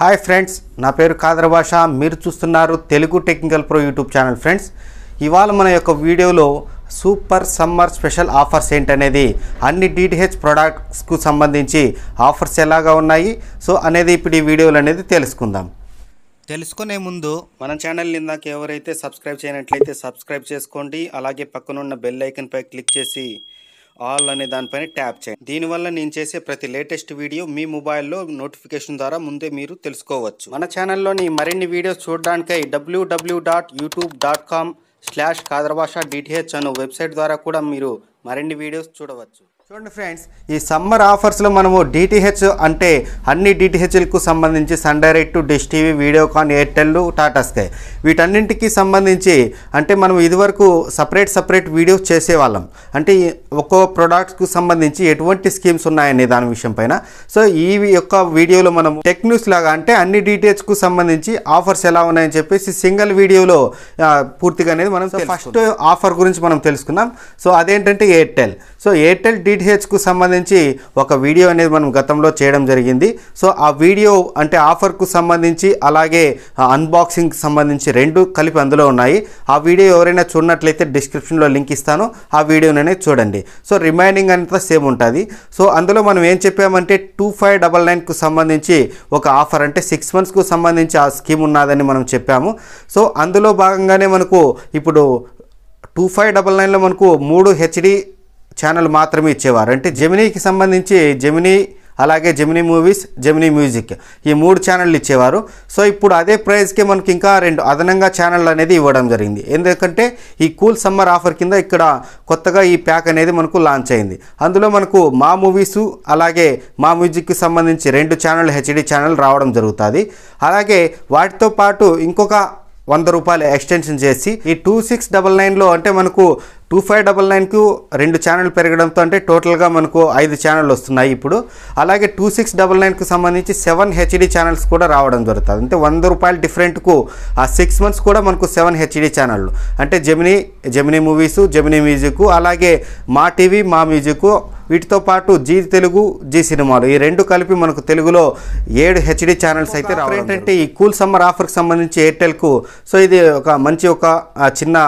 hi friends నా పేరు కాదర భాష మీరు చూస్తున్నారు Telugu technical pro YouTube channel friends ఇవాళ మన యొక్క వీడియోలో సూపర్ సమ్మర్ స్పెషల్ ఆఫర్స్ ఏంటనేది అన్ని డిటిహెచ్ ప్రొడక్ట్స్కు సంబంధించి ఆఫర్స్ ఎలాగా ఉన్నాయి సో అనేది ఇప్పుడు ఈ వీడియోలు అనేది తెలుసుకుందాం తెలుసుకునే ముందు మన ఛానల్ ఇందాక ఎవరైతే సబ్స్క్రైబ్ చేయనట్లయితే సబ్స్క్రైబ్ చేసుకోండి అలాగే పక్కనున్న బెల్ ఐకన్పై క్లిక్ చేసి ఆల్ అనే దానిపైన ట్యాప్ చేయండి దీనివల్ల నేను చేసే ప్రతి లేటెస్ట్ వీడియో మీ మొబైల్లో నోటిఫికేషన్ ద్వారా ముందే మీరు తెలుసుకోవచ్చు మన ఛానల్లోని మరిన్ని వీడియోస్ చూడడానికి WW dot YouTube dot com slash Khadarbasha DTH అను వెబ్సైట్ ద్వారా కూడా మీరు మరిన్ని వీడియోస్ చూడవచ్చు చూడండి ఫ్రెండ్స్ ఈ సమ్మర్ ఆఫర్స్లో మనము డిటిహెచ్ అంటే అన్ని డిటిహెచ్లకు సంబంధించి Sun Direct Dish TV Videocon Airtel Tata Sky వీటన్నింటికి సంబంధించి అంటే మనం ఇదివరకు సపరేట్ సపరేట్ వీడియోస్ చేసేవాళ్ళం అంటే ఒక్కో ప్రోడక్ట్స్కు సంబంధించి ఎటువంటి స్కీమ్స్ ఉన్నాయనే దాని విషయం పైన సో ఈ యొక్క వీడియోలో మనం టెక్ న్యూస్ లాగా అంటే అన్ని డిటిహెచ్కు సంబంధించి ఆఫర్స్ ఎలా ఉన్నాయని చెప్పేసి సింగిల్ వీడియోలో పూర్తిగా అనేది మనం ఫస్ట్ ఆఫర్ గురించి మనం తెలుసుకున్నాం సో అదేంటంటే ఎయిర్టెల్ సో ఎయిర్టెల్ డి డిటిహెచ్కు సంబంధించి ఒక వీడియో అనేది మనం గతంలో చేయడం జరిగింది సో ఆ వీడియో అంటే ఆఫర్కు సంబంధించి అలాగే అన్బాక్సింగ్కి సంబంధించి రెండు కలిపి అందులో ఉన్నాయి ఆ వీడియో ఎవరైనా చూడనట్లయితే డిస్క్రిప్షన్లో లింక్ ఇస్తాను ఆ అనేది చూడండి సో రిమైనింగ్ అంతా సేమ్ ఉంటుంది సో అందులో మనం ఏం చెప్పామంటే టూ ఫైవ్ డబల్ నైన్కు సంబంధించి ఒక ఆఫర్ అంటే సిక్స్ మంత్స్కు సంబంధించి ఆ స్కీమ్ ఉన్నదని మనం చెప్పాము సో అందులో భాగంగానే మనకు ఇప్పుడు టూ ఫైవ్ డబల్ నైన్లో మనకు మూడు హెచ్డి ఛానల్ మాత్రమే ఇచ్చేవారు అంటే జెమినీకి సంబంధించి జెమినీ అలాగే జెమినీ మూవీస్ జెమినీ మ్యూజిక్ ఈ మూడు ఛానళ్ళు ఇచ్చేవారు సో ఇప్పుడు అదే ప్రైజ్కే మనకి ఇంకా రెండు అదనంగా ఛానళ్ళు అనేది ఇవ్వడం జరిగింది ఎందుకంటే ఈ కూల్ సమ్మర్ ఆఫర్ కింద ఇక్కడ కొత్తగా ఈ ప్యాక్ అనేది మనకు లాంచ్ అయింది అందులో మనకు మా మూవీస్ అలాగే మా మ్యూజిక్కి సంబంధించి రెండు ఛానళ్ళు హెచ్డి ఛానల్ రావడం జరుగుతుంది అలాగే వాటితో పాటు ఇంకొక వంద రూపాయలు ఎక్స్టెన్షన్ చేసి ఈ టూ సిక్స్ డబల్ నైన్లో అంటే మనకు టూ ఫైవ్ డబల్ నైన్కు రెండు ఛానల్ పెరగడంతో అంటే టోటల్గా మనకు ఐదు ఛానల్ వస్తున్నాయి ఇప్పుడు అలాగే టూ సిక్స్ డబల్ నైన్కు సంబంధించి సెవెన్ హెచ్డి ఛానల్స్ కూడా రావడం జరుగుతుంది అంటే వంద రూపాయల డిఫరెంట్కు ఆ సిక్స్ మంత్స్ కూడా మనకు సెవెన్ హెచ్డి ఛానళ్ళు అంటే Gemini Gemini movies Gemini music అలాగే మా టీవీ మా మ్యూజిక్ వీటితో పాటు జీ తెలుగు జీ సినిమాలు ఈ రెండు కలిపి మనకు తెలుగులో ఏడు హెచ్డి ఛానల్స్ అయితే ఏంటంటే ఈ కూల్ సమ్మర్ ఆఫర్కి సంబంధించి ఎయిర్టెల్కు సో ఇది ఒక మంచి ఒక చిన్న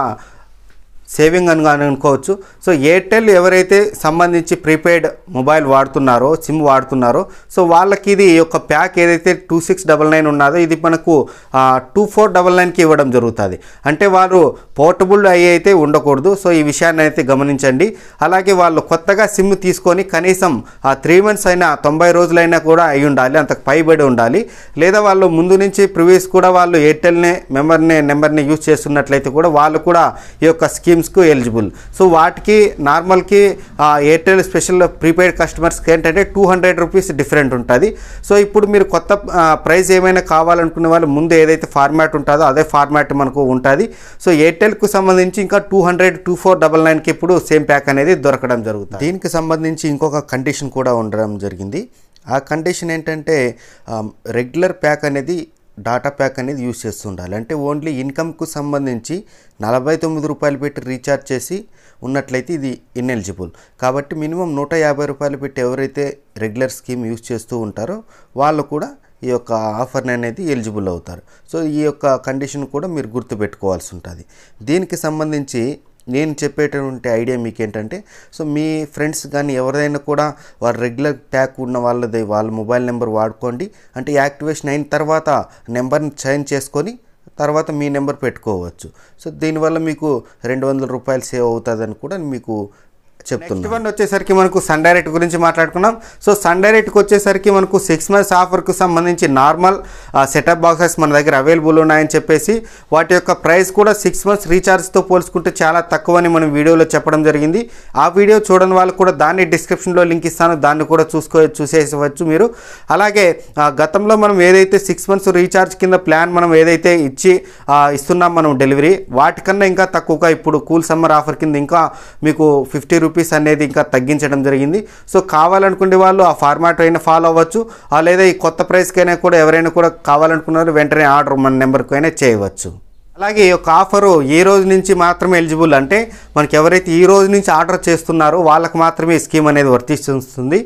సేవింగ్ అని కానీ అనుకోవచ్చు సో ఎయిర్టెల్ ఎవరైతే సంబంధించి ప్రీపెయిడ్ మొబైల్ వాడుతున్నారో సిమ్ వాడుతున్నారో సో వాళ్ళకి ఇది యొక్క ప్యాక్ ఏదైతే టూ సిక్స్ డబల్ నైన్ ఉన్నదో ఇది మనకు టూ ఫోర్ డబల్ నైన్కి ఇవ్వడం జరుగుతుంది అంటే వారు పోర్టబుల్ అయ్యి అయితే ఉండకూడదు సో ఈ విషయాన్ని అయితే గమనించండి అలాగే వాళ్ళు కొత్తగా సిమ్ తీసుకొని కనీసం ఆ త్రీ మంత్స్ అయినా తొంభై రోజులైనా కూడా అయి ఉండాలి అంతకు పైబడి ఉండాలి లేదా వాళ్ళు ముందు నుంచి ప్రివియస్ కూడా వాళ్ళు ఎయిర్టెల్నే మెంబర్నే నెంబర్ని యూజ్ చేస్తున్నట్లయితే కూడా వాళ్ళు కూడా ఈ యొక్క స్కీమ్ సిమ్స్కు ఎలిజిబుల్ సో వాటికి నార్మల్కి ఎయిర్టెల్ స్పెషల్ ప్రీపెయిడ్ కస్టమర్స్కి ఏంటంటే టూ హండ్రెడ్ రూపీస్ డిఫరెంట్ ఉంటుంది సో ఇప్పుడు మీరు కొత్త ప్రైస్ ఏమైనా కావాలనుకునే వాళ్ళు ముందు ఏదైతే ఫార్మాట్ ఉంటుందో అదే ఫార్మాట్ మనకు ఉంటుంది సో ఎయిర్టెల్కు సంబంధించి ఇంకా two hundred two four double నైన్కి ఇప్పుడు సేమ్ ప్యాక్ అనేది దొరకడం జరుగుతుంది దీనికి సంబంధించి ఇంకొక కండిషన్ కూడా ఉండడం జరిగింది ఆ కండిషన్ ఏంటంటే రెగ్యులర్ ప్యాక్ అనేది డాటా ప్యాక్ అనేది యూజ్ చేస్తుండాలి అంటే ఓన్లీ ఇన్కమ్కు సంబంధించి నలభై తొమ్మిది రూపాయలు పెట్టి రీఛార్జ్ చేసి ఉన్నట్లయితే ఇది ఇన్ఎలిజిబుల్ కాబట్టి మినిమం నూట యాభై రూపాయలు పెట్టి ఎవరైతే రెగ్యులర్ స్కీమ్ యూజ్ చేస్తూ ఉంటారో వాళ్ళు కూడా ఈ యొక్క ఆఫర్ని అనేది ఎలిజిబుల్ అవుతారు సో ఈ యొక్క కండిషన్ కూడా మీరు గుర్తుపెట్టుకోవాల్సి ఉంటుంది దీనికి సంబంధించి నేను చెప్పేటటువంటి ఐడియా మీకు ఏంటంటే సో మీ ఫ్రెండ్స్ కానీ ఎవరైనా కూడా వారు రెగ్యులర్ ప్యాక్ ఉన్న వాళ్ళది వాళ్ళ మొబైల్ నెంబర్ వాడుకోండి అంటే యాక్టివేషన్ అయిన తర్వాత నెంబర్ని చేంజ్ చేసుకొని తర్వాత మీ నెంబర్ పెట్టుకోవచ్చు సో దీనివల్ల మీకు రెండు వందల రూపాయలు సేవ్ అవుతుందని కూడా మీకు నెక్స్ట్ వన్ వచ్చేసరికి మనకు సన్ డైరెక్ట్ గురించి మాట్లాడుకున్నాం సో సన్ డైరెక్ట్కి వచ్చేసరికి మనకు సిక్స్ మంత్స్ ఆఫర్కు సంబంధించి నార్మల్ సెటప్ బాక్సెస్ మన దగ్గర అవైలబుల్ ఉన్నాయని చెప్పేసి వాటి యొక్క ప్రైస్ కూడా సిక్స్ మంత్స్ రీఛార్జ్తో పోల్చుకుంటే చాలా తక్కువని మనం వీడియోలో చెప్పడం జరిగింది ఆ వీడియో చూడని వాళ్ళు కూడా దాన్ని డిస్క్రిప్షన్లో లింక్ ఇస్తాను దాన్ని కూడా చూసుకో చూసేసవచ్చు మీరు అలాగే గతంలో మనం ఏదైతే సిక్స్ మంత్స్ రీఛార్జ్ కింద ప్లాన్ మనం ఏదైతే ఇచ్చి ఇస్తున్నాం మనం డెలివరీ వాటికన్నా ఇంకా తక్కువగా ఇప్పుడు కూల్ సమ్మర్ ఆఫర్ కింద ఇంకా మీకు ఫిఫ్టీ రూపీస్ రూపీస్ అనేది ఇంకా తగ్గించడం జరిగింది సో కావాలనుకునే వాళ్ళు ఆ ఫార్మాట్ అయినా ఫాలో అవ్వచ్చు లేదా ఈ కొత్త ప్రైస్కైనా కూడా ఎవరైనా కూడా కావాలనుకున్నారు వెంటనే ఆర్డర్ మన నెంబర్కి అయినా చేయవచ్చు అలాగే ఈ యొక్క ఆఫరు ఏ రోజు నుంచి మాత్రమే ఎలిజిబుల్ అంటే మనకి ఎవరైతే ఈ రోజు నుంచి ఆర్డర్ చేస్తున్నారో వాళ్ళకు మాత్రమే ఈ స్కీమ్ అనేది వర్తిస్తుంది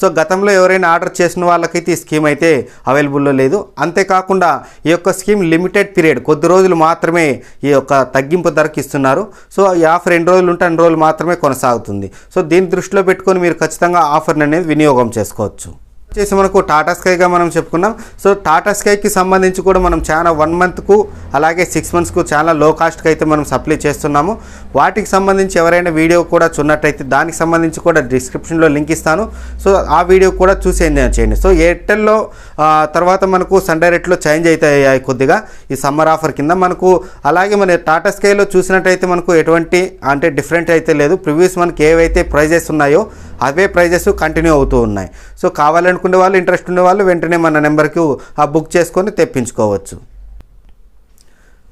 సో గతంలో ఎవరైనా ఆర్డర్ చేసిన వాళ్ళకైతే ఈ స్కీమ్ అయితే అవైలబుల్లో లేదు అంతేకాకుండా ఈ యొక్క స్కీమ్ లిమిటెడ్ పీరియడ్ కొద్ది రోజులు మాత్రమే ఈ యొక్క తగ్గింపు ధరకు ఇస్తున్నారు సో ఈ ఆఫర్ ఎన్ని రోజులు ఉంటే అన్ని రోజులు మాత్రమే కొనసాగుతుంది సో దీన్ని దృష్టిలో పెట్టుకొని మీరు ఖచ్చితంగా ఆఫర్ని అనేది వినియోగం చేసుకోవచ్చు వచ్చేసి మనకు టాటా స్కైగా మనం చెప్పుకున్నాం సో టాటా స్కైకి సంబంధించి కూడా మనం చాలా వన్ మంత్కు అలాగే సిక్స్ మంత్స్కు చాలా లో కాస్ట్కి అయితే మనం సప్లై చేస్తున్నాము వాటికి సంబంధించి ఎవరైనా వీడియో కూడా చూన్నట్టయితే దానికి సంబంధించి కూడా డిస్క్రిప్షన్లో లింక్ ఇస్తాను సో ఆ వీడియో కూడా చూసి ఎంజాయ్ చేయండి సో ఎయిర్టెల్లో తర్వాత మనకు సండే రేట్లో చేంజ్ అవుతాయి కొద్దిగా ఈ సమ్మర్ ఆఫర్ కింద మనకు అలాగే మన టాటా స్కైలో చూసినట్టయితే మనకు ఎటువంటి అంటే డిఫరెంట్ అయితే లేదు ప్రివ్యూస్ మనకి ఏవైతే ప్రైజెస్ ఉన్నాయో అవే ప్రైజెస్ కంటిన్యూ అవుతూ ఉన్నాయి సో కావాలనుకునే వాళ్ళు ఇంట్రెస్ట్ ఉన్న వాళ్ళు వెంటనే మన నెంబర్కి ఆ బుక్ చేసుకొని తెప్పించుకోవచ్చు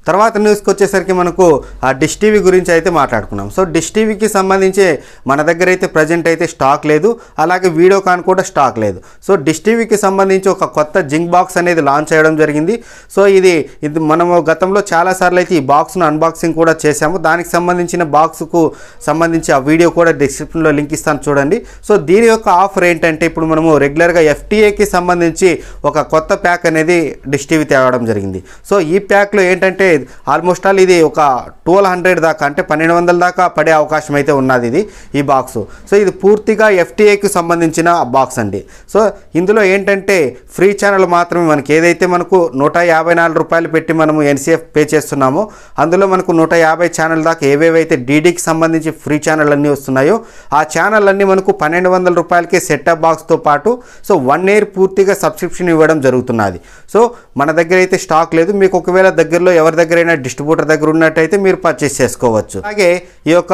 తర్వాత న్యూస్కి వచ్చేసరికి మనకు ఆ డిష్ టీవీ గురించి అయితే మాట్లాడుకున్నాం సో డిష్ టీవీకి సంబంధించి మన దగ్గర అయితే ప్రజెంట్ అయితే స్టాక్ లేదు అలాగే వీడియోకాన్ కూడా స్టాక్ లేదు సో డిష్ టీవీకి సంబంధించి ఒక కొత్త జింక్ బాక్స్ అనేది లాంచ్ చేయడం జరిగింది సో ఇది ఇది మనము గతంలో చాలాసార్లు అయితే ఈ బాక్స్ను అన్బాక్సింగ్ కూడా చేశాము దానికి సంబంధించిన బాక్స్కు సంబంధించి ఆ వీడియో కూడా డిస్క్రిప్షన్లో లింక్ ఇస్తాను చూడండి సో దీని యొక్క ఆఫర్ ఏంటంటే ఇప్పుడు మనము రెగ్యులర్గా ఎఫ్టీఏకి సంబంధించి ఒక కొత్త ప్యాక్ అనేది డిష్ టీవీ తేవడం జరిగింది సో ఈ ప్యాక్లో ఏంటంటే ఆల్మోస్ట్ ఆల్ ఇది ఒక ట్వెల్వ్ హండ్రెడ్ దాకా అంటే పన్నెండు వందల దాకా పడే అవకాశం అయితే ఉన్నది ఇది ఈ బాక్స్ సో ఇది పూర్తిగా ఎఫ్టీఏకి సంబంధించిన బాక్స్ అండి సో ఇందులో ఏంటంటే ఫ్రీ ఛానల్ మాత్రమే మనకి ఏదైతే మనకు నూట యాభై నాలుగు రూపాయలు పెట్టి మనము ఎన్సీఎఫ్ పే చేస్తున్నామో అందులో మనకు నూట యాభై ఛానల్ దాకా ఏవేవైతే డీడీకి సంబంధించి ఫ్రీ ఛానల్ అన్నీ వస్తున్నాయో ఆ ఛానల్ అన్నీ మనకు పన్నెండు వందల రూపాయలకే సెట్అప్ బాక్స్తో పాటు సో వన్ ఇయర్ పూర్తిగా సబ్స్క్రిప్షన్ ఇవ్వడం జరుగుతున్నది సో మన దగ్గర అయితే స్టాక్ లేదు మీకు ఒకవేళ దగ్గరలో ఎవరి దగ్గరైనా డిస్ట్రిబ్యూటర్ దగ్గర ఉన్నట్టయితే మీరు పర్చేస్ చేసుకోవచ్చు అలాగే ఈ యొక్క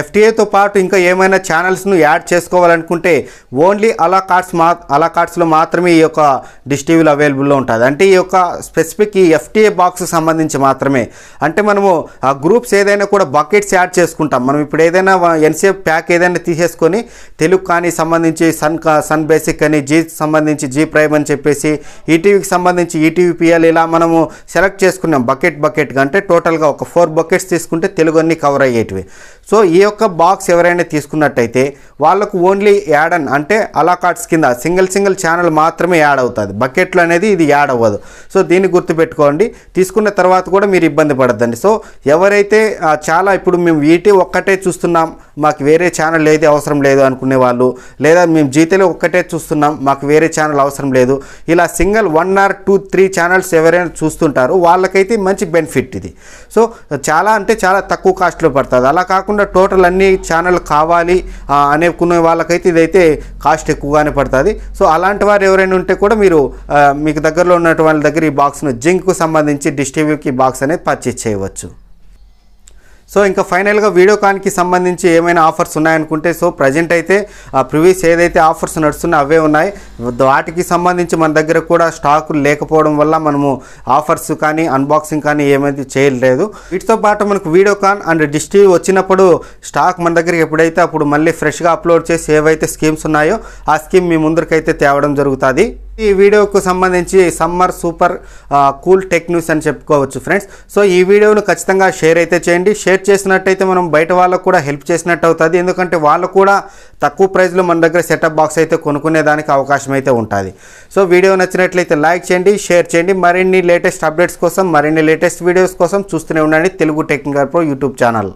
ఎఫ్టీఏతో పాటు ఇంకా ఏమైనా ఛానల్స్ను యాడ్ చేసుకోవాలనుకుంటే ఓన్లీ అలా కార్డ్స్ మా అలా కార్డ్స్లో మాత్రమే ఈ యొక్క డిష్ అవైలబుల్లో ఉంటుంది అంటే ఈ యొక్క స్పెసిఫిక్ ఈ ఎఫ్టీఏ బాక్స్ సంబంధించి మాత్రమే అంటే మనము ఆ గ్రూప్స్ ఏదైనా కూడా బకెట్స్ యాడ్ చేసుకుంటాం మనం ఇప్పుడు ఏదైనా ఎన్సీఎఫ్ ప్యాక్ ఏదైనా తీసేసుకొని తెలుగు కానీ సంబంధించి సన్ సన్ బేసిక్ అని జీ సంబంధించి జీ ప్రైమ్ అని చెప్పేసి ఈటీవీకి e సంబంధించి ఈటీవీ e పిఎల్ ఇలా మనము సెలెక్ట్ చేసుకున్నాం బకెట్ బకెట్గా అంటే టోటల్గా ఒక ఫోర్ బకెట్స్ తీసుకుంటే తెలుగు అన్నీ కవర్ అయ్యేటివి సో సో ఈ యొక్క బాక్స్ ఎవరైనా తీసుకున్నట్టయితే వాళ్ళకు ఓన్లీ యాడ్ అన్ అంటే అలా కార్డ్స్ కింద సింగిల్ సింగిల్ ఛానల్ మాత్రమే యాడ్ అవుతుంది బకెట్లు అనేది ఇది యాడ్ అవ్వదు సో దీన్ని గుర్తుపెట్టుకోండి తీసుకున్న తర్వాత కూడా మీరు ఇబ్బంది పడద్దండి సో ఎవరైతే చాలా ఇప్పుడు మేము వీటి ఒక్కటే చూస్తున్నాం మాకు వేరే ఛానల్ ఏది అవసరం లేదు అనుకునే వాళ్ళు లేదా మేము జీతలు ఒక్కటే చూస్తున్నాం మాకు వేరే ఛానల్ అవసరం లేదు ఇలా single one or two three channels ఎవరైనా చూస్తుంటారు వాళ్ళకైతే మంచి బెనిఫిట్ ఇది సో చాలా అంటే చాలా తక్కువ కాస్ట్లో పడుతుంది అలా కాకుండా టోటల్ అన్ని ఛానల్ కావాలి అనేకునే వాళ్ళకైతే ఇదైతే కాస్ట్ ఎక్కువగానే పడుతుంది సో అలాంటి వారు ఎవరైనా ఉంటే కూడా మీరు మీకు దగ్గరలో ఉన్నటువంటి వాళ్ళ దగ్గర ఈ బాక్స్ను జింక్కు సంబంధించి డిస్ట్రిబ్యూట్కి బాక్స్ అనేది పర్చేజ్ చేయవచ్చు సో ఇంకా ఫైనల్గా వీడియోకాన్కి సంబంధించి ఏమైనా ఆఫర్స్ ఉన్నాయనుకుంటే సో ప్రజెంట్ అయితే ఆ ప్రివీస్ ఏదైతే ఆఫర్స్ నడుస్తున్నా అవే ఉన్నాయి వాటికి సంబంధించి మన దగ్గర కూడా స్టాక్ లేకపోవడం వల్ల మనము ఆఫర్స్ కానీ అన్బాక్సింగ్ కానీ ఏమైతే చేయలేదు వీటితో పాటు మనకు వీడియోకాన్ అండ్ డిస్టివ్ వచ్చినప్పుడు స్టాక్ మన దగ్గర ఎప్పుడైతే అప్పుడు మళ్ళీ ఫ్రెష్గా అప్లోడ్ చేసి ఏవైతే స్కీమ్స్ ఉన్నాయో ఆ స్కీమ్ మీ ముందరికైతే తేవడం జరుగుతుంది ఈ వీడియోకు సంబంధించి summer super cool tech news అని చెప్పుకోవచ్చు ఫ్రెండ్స్ సో ఈ వీడియోను ఖచ్చితంగా షేర్ అయితే చేయండి షేర్ చేసినట్టయితే మనం బయట వాళ్ళకు కూడా హెల్ప్ చేసినట్టు అవుతుంది ఎందుకంటే వాళ్ళు కూడా తక్కువ ప్రైస్లో మన దగ్గర సెటప్ బాక్స్ అయితే కొనుక్కునేదానికి అవకాశం అయితే ఉంటుంది సో వీడియో నచ్చినట్లయితే లైక్ చేయండి షేర్ చేయండి మరిన్ని లేటెస్ట్ అప్డేట్స్ కోసం మరిన్ని లేటెస్ట్ వీడియోస్ కోసం చూస్తూనే ఉండండి Telugu technical pro YouTube channel